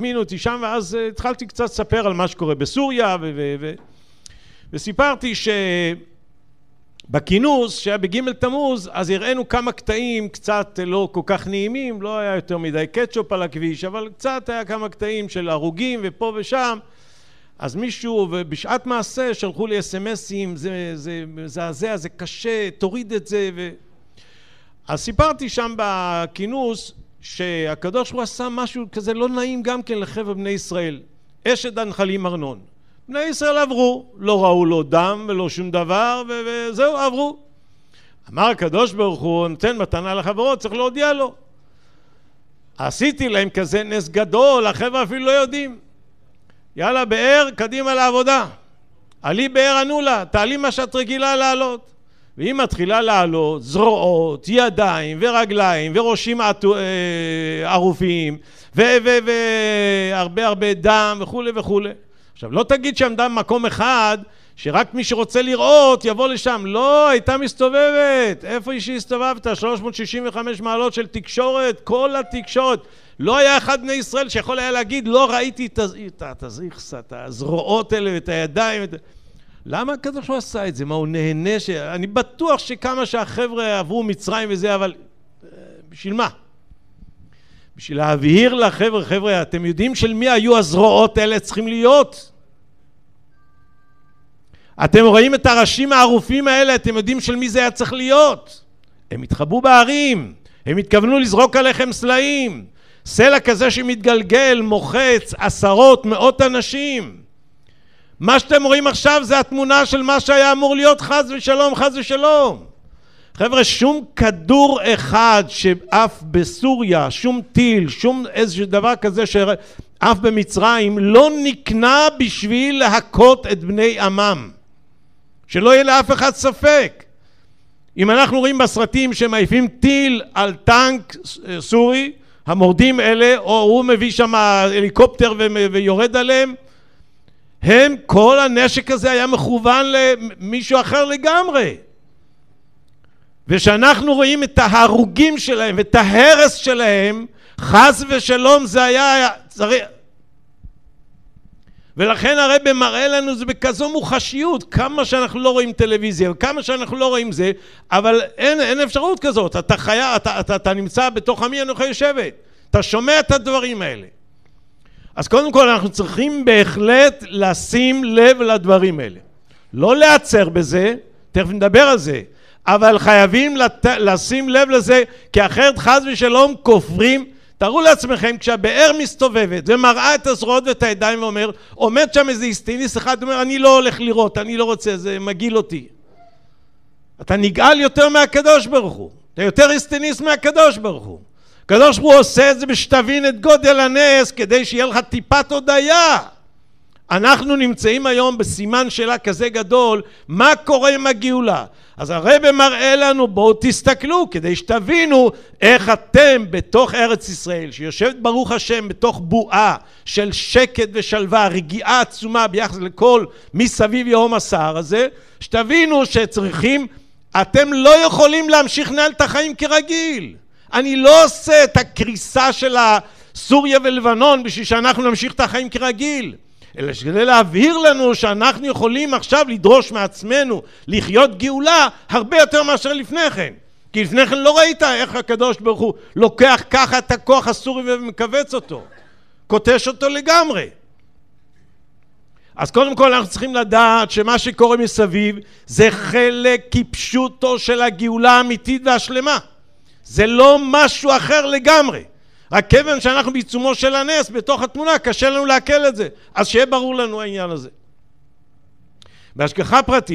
הזמינו אותי שם ואז אה, התחלתי קצת לספר על מה שקורה בסוריה ו- ו- ו- וסיפרתי שבכינוס שהיה בג' תמוז אז הראינו כמה קטעים קצת אה, לא כל כך נעימים לא היה יותר מדי קטשופ על הכביש אבל קצת היה כמה קטעים של הרוגים ופה ושם אז מישהו ובשעת מעשה שלחו לי אסמסים זה מזעזע זה זה קשה תוריד את זה ו... אז סיפרתי שם בכינוס שהקדוש ברוך הוא עשה משהו כזה לא נעים גם כן לחבר בני ישראל. אשת הנחלים ארנון. בני ישראל עברו, לא ראו לא דם ולא שום דבר, וזהו, עברו. אמר הקדוש ברוך הוא, נותן מתנה לחברות, צריך להודיע לו. עשיתי להם כזה נס גדול, החבר'ה אפילו לא יודעים. יאללה, באר, קדימה לעבודה. עלי באר ענו לה, תעלי מה שאת רגילה לעלות. והיא מתחילה לעלות זרועות, ידיים ורגליים וראשים אה, ערופיים והרבה הרבה דם וכולי וכולי. עכשיו לא תגיד שעמדה במקום אחד שרק מי שרוצה לראות יבוא לשם. לא, הייתה מסתובבת. איפה היא שהסתובבת? 365 מעלות של תקשורת, כל התקשורת. לא היה אחד בני ישראל שיכול היה להגיד, לא ראיתי את הזיכס, את הזרועות האלה ואת הידיים. את... למה הקדוש ברוך הוא עשה את זה? מה, הוא נהנה ש... אני בטוח שכמה שהחבר'ה עברו מצרים וזה, אבל אה, בשביל מה? בשביל להבהיר לחבר'ה, חבר'ה, אתם יודעים של מי היו הזרועות האלה צריכים להיות? אתם רואים את הראשים הערופים האלה, אתם יודעים של מי זה היה צריך להיות? הם התחבאו בהרים, הם התכוונו לזרוק עליכם סלעים. סלע כזה שמתגלגל, מוחץ, עשרות, מאות אנשים. מה שאתם רואים עכשיו זה התמונה של מה שהיה אמור להיות חס ושלום, חס ושלום. חבר'ה, שום כדור אחד שעף בסוריה, שום טיל, שום איזה דבר כזה שעף במצרים, לא נקנה בשביל להכות את בני עמם. שלא יהיה לאף אחד ספק. אם אנחנו רואים בסרטים שהם מעיפים טיל על טנק אה, סורי, המורדים אלה, או הוא מביא שם הליקופטר ויורד עליהם, הם, כל הנשק הזה היה מכוון למישהו אחר לגמרי. וכשאנחנו רואים את ההרוגים שלהם ואת ההרס שלהם, חס ושלום זה היה צריך... ולכן הרב מראה לנו זה בכזו מוחשיות, כמה שאנחנו לא רואים טלוויזיה וכמה שאנחנו לא רואים זה, אבל אין, אין אפשרות כזאת, אתה חיה, אתה, אתה, אתה נמצא בתוך עמי אנוכי יושבת, אתה שומע את הדברים האלה. אז קודם כל אנחנו צריכים בהחלט לשים לב לדברים האלה. לא להיעצר בזה, תכף נדבר על זה, אבל חייבים לת... לשים לב לזה, כי אחרת חס ושלום כופרים. תארו לעצמכם, כשהבאר מסתובבת ומראה את הזרועות ואת הידיים ואומר, עומד שם איזה איסטיניס אחד, אומר, אני לא הולך לראות, אני לא רוצה, זה מגעיל אותי. אתה נגעל יותר מהקדוש ברוך הוא, אתה יותר איסטיניס מהקדוש ברוך הוא. הקדוש ברוך הוא עושה את זה שתבין את גודל הנס כדי שיהיה לך טיפת הודיה. אנחנו נמצאים היום בסימן שאלה כזה גדול, מה קורה עם הגאולה? אז הרב מראה לנו, בואו תסתכלו, כדי שתבינו איך אתם בתוך ארץ ישראל, שיושבת ברוך השם בתוך בועה של שקט ושלווה, רגיעה עצומה ביחס לכל מסביב יהום הסער הזה, שתבינו שצריכים, אתם לא יכולים להמשיך לנהל את החיים כרגיל. אני לא עושה את הקריסה של סוריה ולבנון בשביל שאנחנו נמשיך את החיים כרגיל, אלא כדי להבהיר לנו שאנחנו יכולים עכשיו לדרוש מעצמנו לחיות גאולה הרבה יותר מאשר לפני כן. כי לפני כן לא ראית איך הקדוש ברוך הוא לוקח ככה את הכוח הסורי ומכווץ אותו, קוטש אותו לגמרי. אז קודם כל אנחנו צריכים לדעת שמה שקורה מסביב זה חלק כפשוטו של הגאולה האמיתית והשלמה. זה לא משהו אחר לגמרי. רק כיוון שאנחנו בעיצומו של הנס, בתוך התמונה, קשה לנו לעכל את זה. אז שיהיה ברור לנו העניין הזה. בהשגחה פרטית